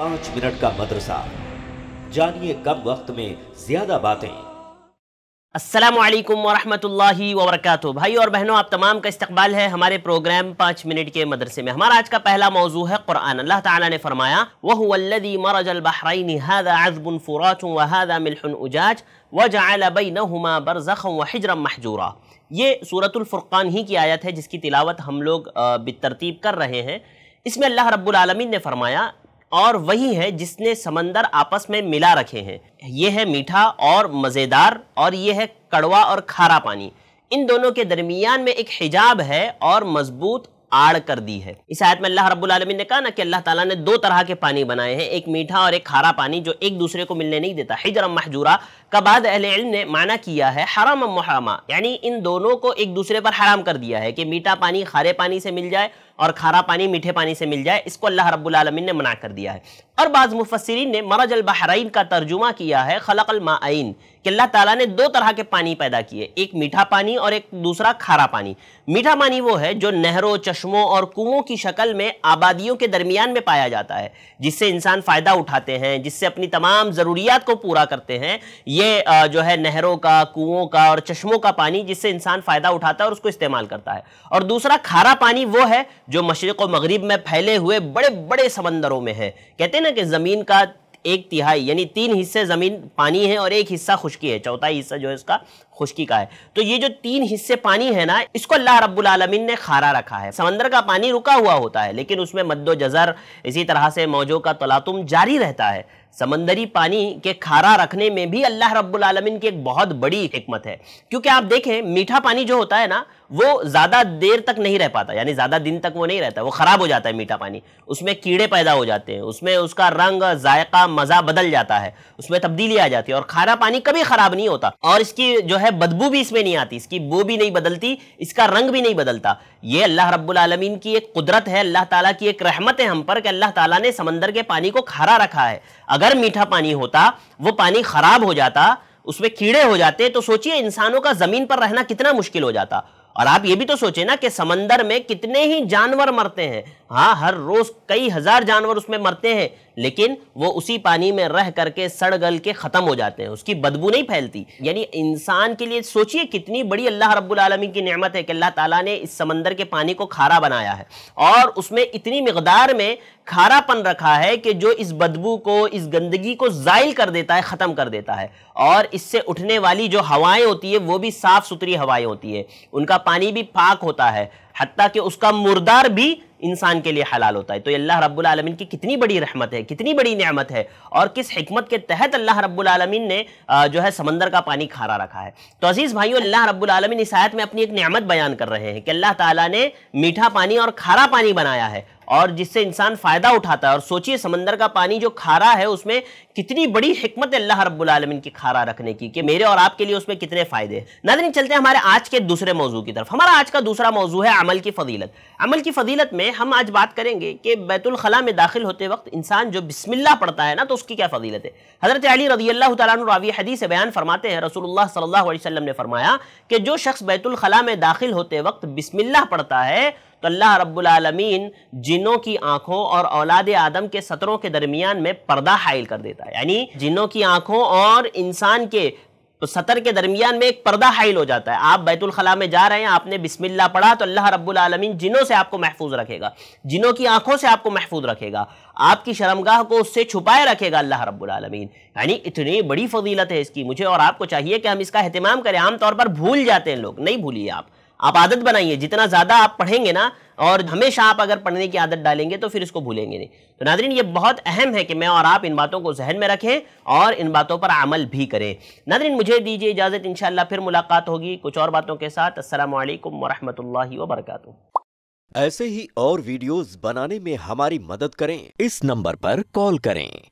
पांच मिनट का मदरसा जानिए कम वक्त में ज्यादा बातें असलम वरहमतुल्लाहि वबरकत भाई और बहनों आप तमाम का इस्तकबाल है हमारे प्रोग्राम पाँच मिनट के मदरसे में हमारा आज का पहला मौजू है कुरान अल्लाह ताला ने फरमाया वहदी मरजलबहरीन हादा अजबन फ़ुरात वहादा मिलहन उजाज व जाबई नुमा बरज़ वहिजरम महजूरा ये सूरतुल्फ़ुर्क़ान ही की आयत है जिसकी तिलावत हम लोग बतरतीब कर रहे हैं इसमें अल्लाह रब्बुल रबालमीन ने फरमाया और वही है जिसने समंदर आपस में मिला रखे हैं ये है मीठा और मज़ेदार और ये है कड़वा और खारा पानी इन दोनों के दरमियान में एक हिजाब है और मजबूत आड़ कर दी है इस आयत में अल्लाह रब्बुल आलमीन ने कहा ना कि अल्लाह ताला ने दो तरह के पानी बनाए हैं एक मीठा और एक खारा पानी जो एक दूसरे को मिलने नहीं देता हिजरम महजूरा का बाद अहल ने माना किया है हराम महामा यानी इन दोनों को एक दूसरे पर हराम कर दिया है कि मीठा पानी खारे पानी से मिल जाए और खारा पानी मीठे पानी से मिल जाए इसको अल्लाह रब्बुल ने मना कर दिया है और बाज़ मुफसरीन ने मरज अलबहरीन का तर्जुमा किया है खलकलमाइन कि अल्लाह ताला ने दो तरह के पानी पैदा किए एक मीठा पानी और एक दूसरा खारा पानी मीठा पानी वो है जो नहरों चश्मों और कुओं की शक्ल में आबादियों के दरमियान में पाया जाता है जिससे इंसान फ़ायदा उठाते हैं जिससे अपनी तमाम ज़रूरियात को पूरा करते हैं ये जो है नहरों का कुओं का और चश्मों का पानी जिससे इंसान फ़ायदा उठाता है और उसको इस्तेमाल करता है और दूसरा खारा पानी वो है जो मशरक़ और मगरब में फैले हुए बड़े बड़े समंदरों में है कहते हैं ना कि ज़मीन का एक तिहाई यानी तीन हिस्से ज़मीन पानी है और एक हिस्सा खुश्की है चौथाई हिस्सा जो है इसका खुश्की का है तो ये जो तीन हिस्से पानी है ना इसको अल्लाह रब्बुल आलमीन ने खारा रखा है समंदर का पानी रुका हुआ होता है लेकिन उसमें मद्दो जजर इसी तरह से मौजों का तलातुम जारी रहता है समंदरी पानी के खारा रखने में भी अल्लाह रब्बुल आलमीन की एक बहुत बड़ी हमत है क्योंकि आप देखें मीठा पानी जो होता है ना वो ज़्यादा देर तक नहीं रह पाता यानी ज़्यादा दिन तक वो नहीं रहता वो ख़राब हो जाता है मीठा पानी उसमें कीड़े पैदा हो जाते हैं उसमें उसका रंग जायका मज़ा बदल जाता है उसमें तब्दीली आ जाती है और खारा पानी कभी ख़राब नहीं होता और इसकी जो है बदबू भी इसमें नहीं आती इसकी बो भी नहीं बदलती इसका रंग भी नहीं बदलता ये अल्लाह रब्बुलमीन की एक कुदरत है अल्लाह ताला की एक रहमत है हम पर कि अल्लाह ताला ने समंदर के पानी को खारा रखा है अगर मीठा पानी होता वो पानी खराब हो जाता उसमें कीड़े हो जाते तो सोचिए इंसानों का जमीन पर रहना कितना मुश्किल हो जाता और आप ये भी तो सोचे ना कि समंदर में कितने ही जानवर मरते हैं हाँ हर रोज कई हजार जानवर उसमें मरते हैं लेकिन वो उसी पानी में रह करके सड़ गल के ख़त्म हो जाते हैं उसकी बदबू नहीं फैलती यानी इंसान के लिए सोचिए कितनी बड़ी अल्लाह रब्बुल आलमीन की नेमत है कि अल्लाह ताला ने इस समंदर के पानी को खारा बनाया है और उसमें इतनी मकदार में खारापन रखा है कि जो इस बदबू को इस गंदगी को जायल कर देता है ख़त्म कर देता है और इससे उठने वाली जो हवाएं होती है वो भी साफ़ सुथरी हवाएं होती है उनका पानी भी पाक होता है हती कि उसका मुर्दार भी इंसान के लिए हलाल होता है तो अल्लाह रब्बुल आलमीन की कितनी बड़ी रहमत है कितनी बड़ी नियामत है और किस हमत के तहत अल्लाह रब्बुल आलमीन ने जो है समंदर का पानी खारा रखा है तो अजीज़ भाइयों अल्लाह रब्बुल आलमीन इस आयत में अपनी एक नियामत बयान कर रहे हैं कि अल्लाह ताला ने मीठा पानी और खारा पानी बनाया है और जिससे इंसान फ़ायदा उठाता है और सोचिए समंदर का पानी जो खारा है उसमें कितनी बड़ी हमत है अल्लाह रब्बुल आलमीन की खारा रखने की कि मेरे और आपके लिए उसमें कितने फ़ायदे हैं चलते हैं हमारे आज के दूसरे मौजू की तरफ हमारा आज का दूसरा मौजू है अमल की फ़जीलत अमल की फ़जीलत में हम आज बात करेंगे कि बैतुलखला में दाखिल होते वक्त इंसान जो बिस्मिल्ला पढ़ता है ना तो उसकी क्या फ़जीलत है हज़रत अली रजी अल्लाह तवी हदीस बयान फरमाते हैं रसूलुल्लाह सल्लल्लाहु अलैहि वसल्लम ने फरमाया कि जो शख्स बैतुलखला में दाखिल होते वक्त बिस्मिल्लाह पढ़ता है तो अल्लाह रब्बुलमीन जिनों की आंखों और औलाद आदम के सतरों के दरमियान में पर्दा हाइल कर देता है यानी जिनों की आंखों और इंसान के तो सतर के दरमियान में एक पर्दा हाइल हो जाता है आप बैतुलखला में जा रहे हैं आपने बिस्मिल्ला पढ़ा तो अल्लाह रब्बुल आलमीन जिनों से आपको महफूज रखेगा जिनों की आंखों से आपको महफूज रखेगा आपकी शर्मगाह को उससे छुपाए रखेगा अल्लाह रब्बुल आलमीन यानी इतनी बड़ी फजीलत है इसकी मुझे और आपको चाहिए कि हम इसका अहतमाम करें आमतौर पर भूल जाते हैं लोग नहीं भूलिए आप आप आदत बनाइए जितना ज़्यादा आप पढ़ेंगे ना और हमेशा आप अगर पढ़ने की आदत डालेंगे तो फिर इसको भूलेंगे नहीं तो नादरीन ये बहुत अहम है कि मैं और आप इन बातों को जहन में रखें और इन बातों पर अमल भी करें नादरीन मुझे दीजिए इजाज़त इन फिर मुलाकात होगी कुछ और बातों के साथ असलम वरहमल वरक ऐसे ही और वीडियोस बनाने में हमारी मदद करें इस नंबर पर कॉल करें